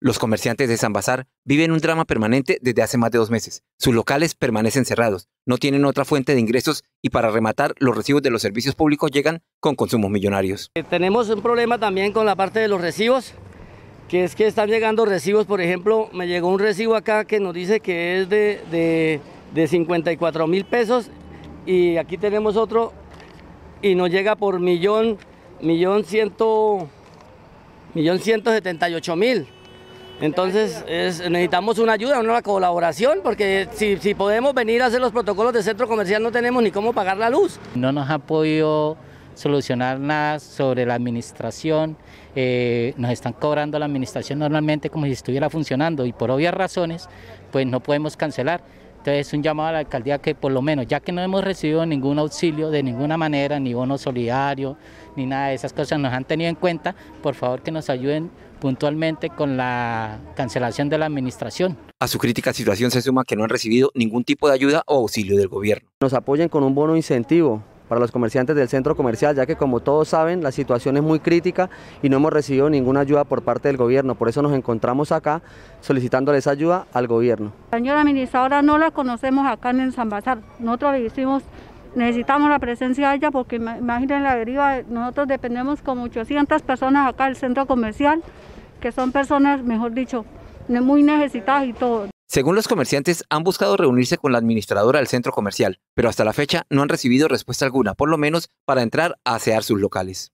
Los comerciantes de San Bazar viven un drama permanente desde hace más de dos meses. Sus locales permanecen cerrados, no tienen otra fuente de ingresos y para rematar los recibos de los servicios públicos llegan con consumos millonarios. Eh, tenemos un problema también con la parte de los recibos, que es que están llegando recibos, por ejemplo, me llegó un recibo acá que nos dice que es de, 54 mil pesos y aquí tenemos otro y nos llega por millón, millón ciento, millón ciento mil. Entonces necesitamos una ayuda, una colaboración, porque si, podemos venir a hacer los protocolos de centro comercial no tenemos ni cómo pagar la luz. No nos ha podido solucionar nada sobre la administración, eh, nos están cobrando la administración normalmente como si estuviera funcionando y por obvias razones pues no podemos cancelar. Entonces es un llamado a la alcaldía que por lo menos, ya que no hemos recibido ningún auxilio de ninguna manera, ni bono solidario, ni nada de esas cosas, nos han tenido en cuenta, por favor que nos ayuden puntualmente con la cancelación de la administración. A su crítica situación se suma que no han recibido ningún tipo de ayuda o auxilio del gobierno. Nos apoyen con un bono incentivo para los comerciantes del centro comercial, ya que como todos saben, la situación es muy crítica y no hemos recibido ninguna ayuda por parte del gobierno. Por eso nos encontramos acá esa ayuda al gobierno. Señora ahora no la conocemos acá en San Bazar. Nosotros hicimos necesitamos la presencia de ella porque imaginen la deriva, nosotros dependemos con 800 personas acá del centro comercial, que son personas, mejor dicho, muy necesitadas y todo. Según los comerciantes, han buscado reunirse con la administradora del centro comercial, pero hasta la fecha no han recibido respuesta alguna, por lo menos para entrar a asear sus locales.